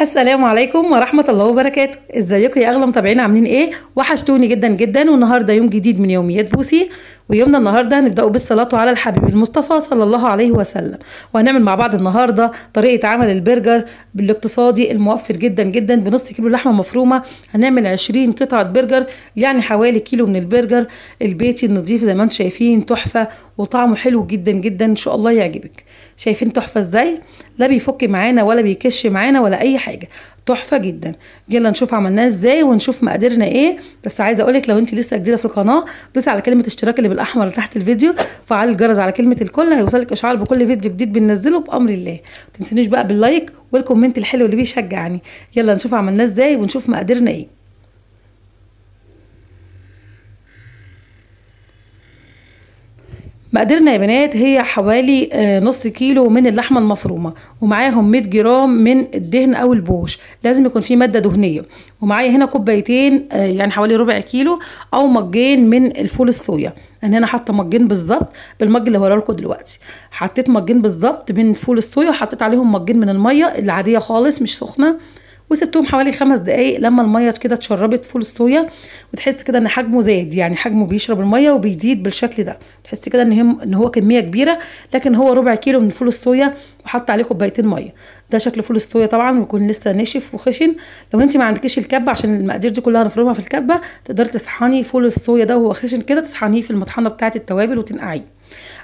السلام عليكم ورحمة الله وبركاته ازيكم يا اغلى متابعين عاملين ايه وحشتوني جدا جدا والنهاردة يوم جديد من يوميات بوسي ويومنا النهارده هنبداه بالصلاه على الحبيب المصطفى صلى الله عليه وسلم وهنعمل مع بعض النهارده طريقه عمل البرجر بالاقتصادي الموفر جدا جدا بنص كيلو لحمه مفرومه هنعمل 20 قطعه برجر يعني حوالي كيلو من البرجر البيتي النظيف زي ما انتم شايفين تحفه وطعمه حلو جدا جدا ان شاء الله يعجبك شايفين تحفه ازاي لا بيفك معانا ولا بيكش معانا ولا اي حاجه تحفه جدا يلا نشوف عملناه ازاي ونشوف مقاديرنا ايه بس عايزه اقولك لو انت لسه جديده في القناه دوسي على كلمه اشتراك اللي بالاحمر تحت الفيديو فعل الجرس على كلمه الكل هيوصلك اشعار بكل فيديو جديد بننزله بامر الله ما بقى باللايك والكومنت الحلو اللي بيشجعني يلا نشوف عملناه ازاي ونشوف مقاديرنا ايه مقاديرنا يا بنات هي حوالي آه، نص كيلو من اللحمه المفرومه ومعاهم 100 جرام من الدهن او البوش لازم يكون في ماده دهنيه ومعايا هنا كوبايتين آه، يعني حوالي ربع كيلو او مجين من الفول الصويا انا هنا حاطه مجين بالظبط بالمج اللي هوريه لكم دلوقتي حطيت مجين بالظبط من فول الصويا وحطيت عليهم مجين من الميه العاديه خالص مش سخنه وسبتهم حوالي خمس دقايق لما الميه كده اتشربت فول الصويا وتحس كده ان حجمه زاد يعني حجمه بيشرب الميه وبيزيد بالشكل ده تحس كده ان هم ان هو كميه كبيره لكن هو ربع كيلو من فول الصويا وحط عليه كوبايتين ميه ده شكل فول الصويا طبعا ويكون لسه ناشف وخشن لو انت ما عندكيش الكبه عشان المقادير دي كلها هنفرمها في الكبه تقدري تصحني فول الصويا ده وهو خشن كده تصحنيه في المطحنه بتاعه التوابل وتنقعيه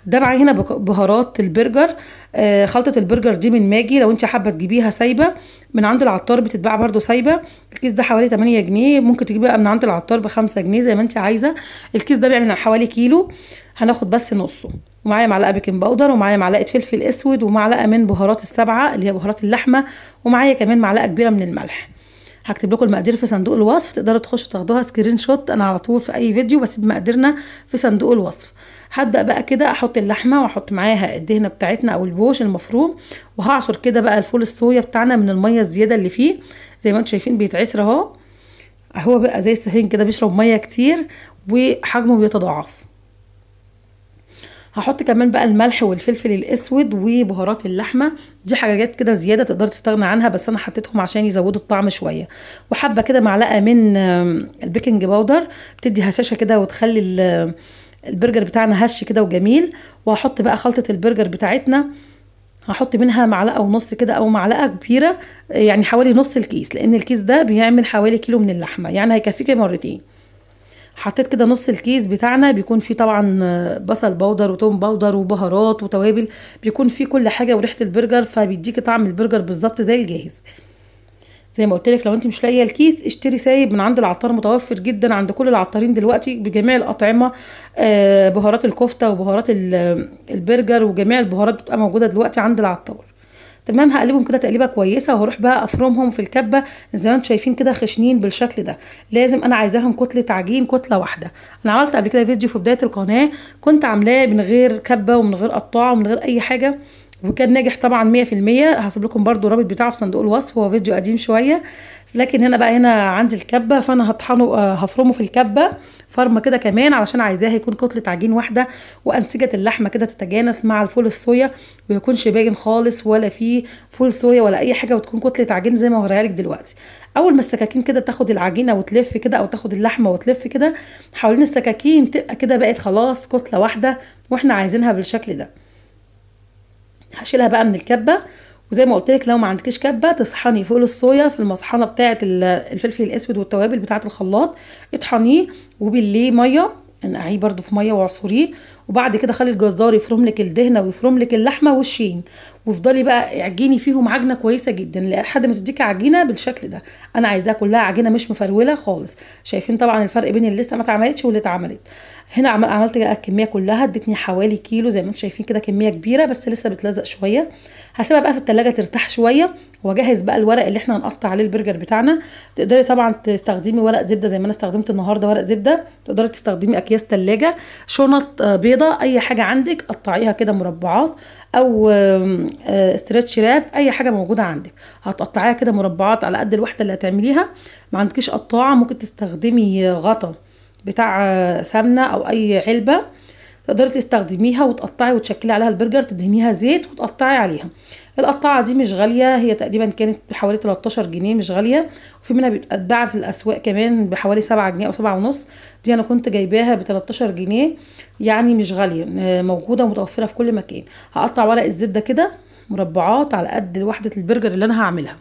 ده معايا هنا بهارات البرجر آه خلطه البرجر دي من ماجي لو انت حابه تجيبيها سايبه من عند العطار بتتباع برده سايبه الكيس ده حوالي 8 جنيه ممكن تجيبيه بقى من عند العطار ب 5 جنيه زي ما انت عايزه الكيس ده بيعمل حوالي كيلو هناخد بس نصه ومعايا معلقه بيكنج باودر ومعايا معلقه فلفل اسود ومعلقه من بهارات السبعه اللي هي بهارات اللحمه ومعايا كمان معلقه كبيره من الملح هكتب لكم المقادير في صندوق الوصف تقدروا تخشوا تاخدوها سكرين شوت انا على طول في اي فيديو بسيب مقاديرنا في صندوق الوصف هبدا بقى كده احط اللحمه واحط معاها الدهنه بتاعتنا او البوش المفروم وهعصر كده بقى الفول الصويا بتاعنا من الميه الزياده اللي فيه زي ما انتم شايفين بيتعصر اهو هو بقى زي السفين كده بيشرب ميه كتير وحجمه بيتضاعف هحط كمان بقى الملح والفلفل الاسود وبهارات اللحمه دي حاجات كده زياده تقدر تستغنى عنها بس انا حطيتهم عشان يزودوا الطعم شويه وحبه كده معلقه من البيكنج باودر بتدي هشاشه كده وتخلي البرجر بتاعنا هش كده وجميل وهحط بقى خلطه البرجر بتاعتنا هحط منها معلقه ونص كده او معلقه كبيره يعني حوالي نص الكيس لان الكيس ده بيعمل حوالي كيلو من اللحمه يعني هيكفيكي مرتين حطيت كده نص الكيس بتاعنا بيكون فيه طبعا آه، بصل بودر وتوم بودر وبهارات وتوابل بيكون فيه كل حاجه وريحه البرجر فبيديكي طعم البرجر بالظبط زي الجاهز زي ما قلت لك لو انت مش لاقيه الكيس اشتري سايب من عند العطار متوفر جدا عند كل العطارين دلوقتي بجميع الاطعمه آه، بهارات الكفته وبهارات البرجر وجميع البهارات بتبقى موجوده دلوقتي عند العطار تمام هقلبهم كده تقليبه كويسه وهروح بقى افرمهم في الكبه زي ما انتم شايفين كده خشنين بالشكل ده لازم انا عايزاهم كتله عجين كتله واحده انا عملت قبل كده فيديو في بدايه القناه كنت عاملاه من غير كبه ومن غير قطاعه ومن غير اي حاجه وكان ناجح طبعا 100% هسيب لكم برده الرابط بتاعه في صندوق الوصف هو فيديو قديم شويه لكن هنا بقى هنا عندي الكبه فانا هطحنه آه، هفرمه في الكبه فرمه كده كمان علشان عايزاه يكون كتله عجين واحده وانسجه اللحمه كده تتجانس مع الفول الصويا ويكونش باين خالص ولا فيه فول صويا ولا اي حاجه وتكون كتله عجين زي ما هوريهالك دلوقتي اول ما السكاكين كده تاخد العجينه وتلف كده او تاخد اللحمه وتلف كده حوالين السكاكين تبقى كده بقت خلاص كتله واحده واحنا عايزينها بالشكل ده هشيلها بقى من الكبه وزي ما قلت لك لو ما عندكيش كبه تصحني فول الصويا في المطحنه بتاعه الفلفل الاسود والتوابل بتاعه الخلاط اطحنيه وبالليه ميه انقعيه برده في ميه واعصريه وبعد كده خلي الجزار يفرم لك الدهنه ويفرم لك اللحمه والشين وافضلي بقى اعجني فيهم عجنه كويسه جدا لحد ما تديكي عجينه بالشكل ده انا عايزاها كلها عجينه مش مفروله خالص شايفين طبعا الفرق بين اللي لسه ما اتعملتش واللي اتعملت هنا عملت بقى الكميه كلها ادتني حوالي كيلو زي ما انتم شايفين كده كميه كبيره بس لسه بتلزق شويه هسيبها بقى في التلاجة ترتاح شويه واجهز بقى الورق اللي احنا هنقطع عليه البرجر بتاعنا تقدري طبعا تستخدمي ورق زبده زي ما انا استخدمت النهارده ورق زبده تقدري تستخدمي اكياس ثلاجه شنط آه، بيضه اي حاجه عندك قطعيها كده مربعات او آه، استريتش راب اي حاجه موجوده عندك هتقطعيها كده مربعات على قد الوحده اللي هتعمليها ما عندكيش قطاعه ممكن تستخدمي غطا بتاع آه، سمنه او اي علبه تقدري تستخدميها وتقطعي وتشكلي عليها البرجر تدهنيها زيت وتقطعي عليها القطاعه دي مش غاليه هي تقريبا كانت بحوالي 13 جنيه مش غاليه وفي منها بيتباع في الاسواق كمان بحوالي 7 جنيه او 7 ونص دي انا كنت جايباها ب 13 جنيه يعني مش غاليه موجوده ومتوفره في كل مكان هقطع ورق الزبده كده مربعات على قد وحده البرجر اللي انا هعملها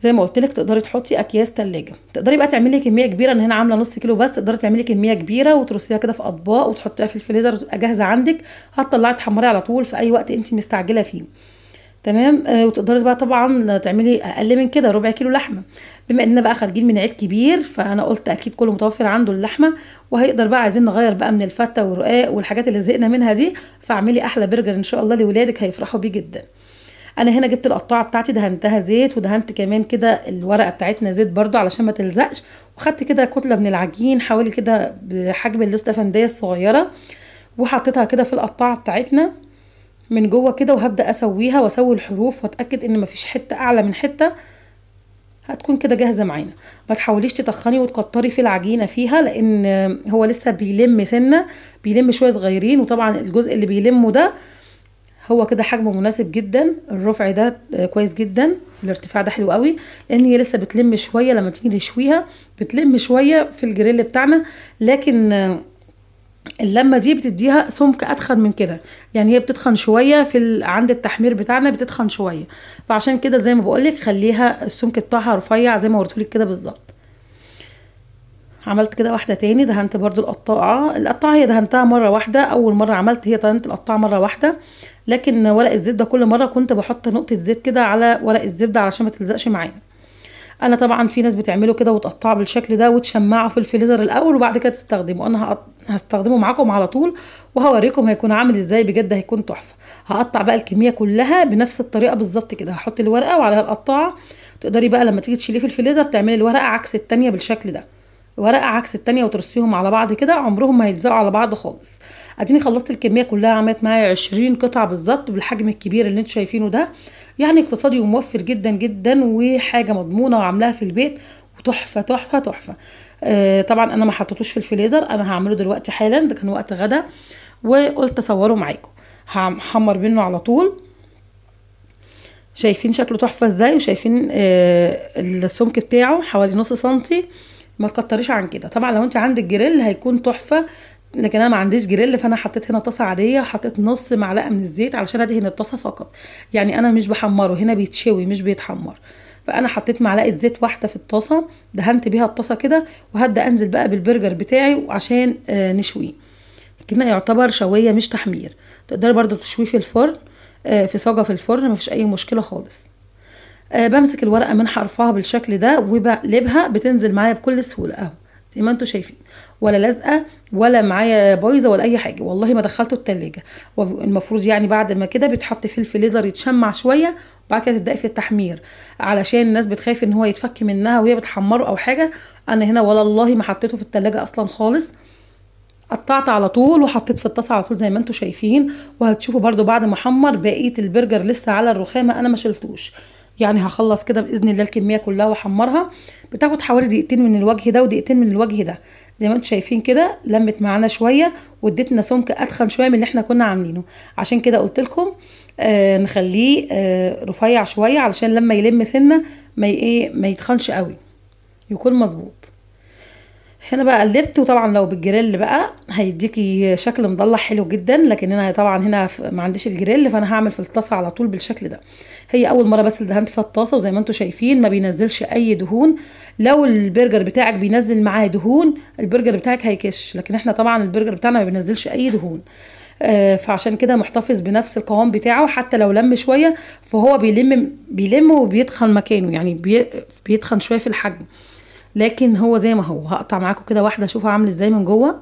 زي ما قلت لك تقدري تحطي اكياس تلاجة تقدري بقى تعملي كميه كبيره انا هنا عامله نص كيلو بس تقدري تعملي كميه كبيره وترصيها كده في اطباق وتحطيها في الفريزر وتبقى جاهزه عندك هتطلعي تحمريها على طول في اي وقت انت مستعجله فيه تمام آه وتقدري بقى طبعا تعملي اقل من كده ربع كيلو لحمه بما اننا بقى خارجين من عيد كبير فانا قلت اكيد كله متوفر عنده اللحمه وهيقدر بقى عايزين نغير بقى من الفته والرقاق والحاجات اللي زهقنا منها دي فاعملي احلى برجر ان شاء الله لولادك هيفرحوا بيه جدا انا هنا جبت القطاعه بتاعتي دهنتها زيت ودهنت كمان كده الورقه بتاعتنا زيت برده علشان ما تلزقش وخدت كده كتله من العجين حوالي كده بحجم الاستفنديه الصغيره وحطيتها كده في القطاعه بتاعتنا من جوه كده وهبدا اسويها واسوي الحروف واتاكد ان مفيش حته اعلى من حته هتكون كده جاهزه معانا ما تحاوليش تتخني وتكتري في العجينه فيها لان هو لسه بيلم سنه بيلم شويه صغيرين وطبعا الجزء اللي بيلمه ده هو كده حجمه مناسب جدا الرفع ده آه، كويس جدا الارتفاع ده حلو قوي لان هي لسه بتلم شويه لما تيجي نشويها بتلم شويه في الجريل بتاعنا لكن آه، اللمه دي بتديها سمك اتخن من كده يعني هي بتتخن شويه في ال... عند التحمير بتاعنا بتتخن شويه فعشان كده زي ما بقولك خليها السمك بتاعها رفيع زي ما قلتلك كده بالظبط عملت كده واحدة تاني دهنت برضو القطاعة القطاعة هي دهنتها مرة واحدة أول مرة عملت هي دهنت القطاعة مرة واحدة لكن ورق الزبدة كل مرة كنت بحط نقطة زيت كده على ورق الزبدة علشان ما تلزقش معايا انا طبعا في ناس بتعمله كده وتقطعه بالشكل ده وتشمعه في الفليزر الاول وبعد كده تستخدمه انا هستخدمه معاكم على طول وهوريكم هيكون عامل ازاي بجد هيكون تحفه هقطع بقى الكميه كلها بنفس الطريقه بالظبط كده هحط الورقه وعليها القطاعه تقدري بقى لما تيجي تشيليه في الفليزر تعملي الورقه عكس التانيه بالشكل ده ورقه عكس التانية وترصيهم على بعض كده عمرهم ما هيلزقوا على بعض خالص اديني خلصت الكميه كلها عملت معايا 20 قطعه بالظبط بالحجم الكبير اللي انتوا شايفينه ده يعني اقتصادي وموفر جدا جدا وحاجه مضمونه وعاملاها في البيت وتحفه تحفه تحفه آه طبعا انا ما حطيتوش في الفليزر انا هعمله دلوقتي حالا ده كان وقت غدا وقلت اصوره معاكم هحمر منه على طول شايفين شكله تحفه ازاي وشايفين آه السمك بتاعه حوالي نص سنتي ما تكتريش عن كده طبعا لو انت عندك جريل هيكون تحفه لكن انا ما عنديش جريل فانا حطيت هنا طاسه عاديه حطيت نص معلقه من الزيت علشان ادهن الطاسه فقط يعني انا مش بحمره هنا بيتشوي مش بيتحمر فانا حطيت معلقه زيت واحده في الطاسه دهنت بيها الطاسه كده وهبدا انزل بقى بالبرجر بتاعي عشان آه نشويه كده يعتبر شويه مش تحمير تقدري برده تشويه في الفرن آه في صاجه في الفرن مفيش اي مشكله خالص آه، بمسك الورقه من حرفها بالشكل ده وبقلبها بتنزل معايا بكل سهوله اهو زي ما انتم شايفين ولا لازقه ولا معايا بايظه ولا اي حاجه والله ما دخلته التلاجة والمفروض يعني بعد ما كده بيتحط في الفليزر يتشمع شويه وبعد كده تبداي في التحمير علشان الناس بتخاف ان هو يتفك منها وهي بتحمره او حاجه انا هنا والله ما حطيته في التلاجة اصلا خالص قطعت على طول وحطيت في الطاسه على طول زي ما انتم شايفين وهتشوفوا برضو بعد ما احمر بقيه البرجر لسه على الرخامه انا ما شلتوش يعني هخلص كده باذن الله الكميه كلها واحمرها بتاخد حوالي دقيقتين من الوجه ده ودقيقتين من الوجه ده زي ما انتم شايفين كده لمت معانا شويه واديتنا سمك ادخن شويه من اللي احنا كنا عاملينه عشان كده قلت لكم آه نخليه آه رفيع شويه علشان لما يلم سنه ما ايه ما يتخنش قوي يكون مظبوط هنا بقى قلبت وطبعا لو بالجريل بقى هيديكي شكل مضلع حلو جدا لكن انا طبعا هنا ما عنديش الجريل فانا هعمل في الطاسه على طول بالشكل ده هي اول مره بس دهنت فيها الطاسه وزي ما انتم شايفين ما بينزلش اي دهون لو البرجر بتاعك بينزل معاه دهون البرجر بتاعك هيكش لكن احنا طبعا البرجر بتاعنا ما بينزلش اي دهون آه، فعشان كده محتفظ بنفس القوام بتاعه حتى لو لم شويه فهو بيلم بيلم وبيتخن مكانه يعني بيتخن شويه في الحجم لكن هو زي ما هو هقطع معاكم كده واحده اشوفه عامل ازاي من جوه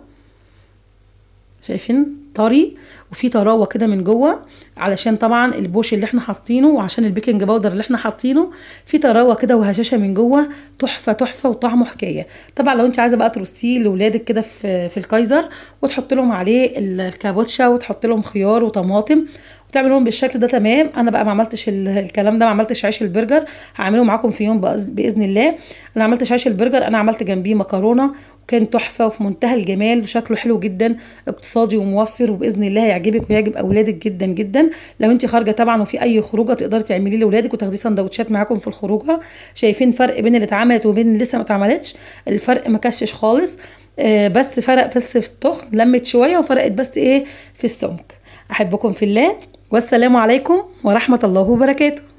شايفين طري وفي طراوه كده من جوه علشان طبعا البوش اللي احنا حاطينه وعشان البيكنج باودر اللي احنا حاطينه في طراوه كده وهشاشه من جوه تحفه تحفه وطعمه حكايه طبعا لو انت عايزه بقى ترصيه لاولادك كده في في الكايزر وتحط لهم عليه الكابوتشا وتحط لهم خيار وطماطم وتعملهم بالشكل ده تمام انا بقى ما عملتش الكلام ده ما عملتش عيش البرجر هعمله معاكم في يوم باذن الله انا ما عملتش عيش البرجر انا عملت جنبيه مكرونه وكان تحفه وفي منتهى الجمال وشكله حلو جدا اقتصادي وموفر خير وباذن الله هيعجبك ويعجب اولادك جدا جدا لو انت خارجه طبعا وفي اي خروجه تقدري تعمليه لاولادك وتاخدي سندوتشات معاكم في الخروجه شايفين فرق بين اللي اتعملت وبين اللي لسه ما اتعملتش الفرق ما كشش خالص آه، بس فرق بس في التخن لمت شويه وفرقت بس ايه في السمك احبكم في الله والسلام عليكم ورحمه الله وبركاته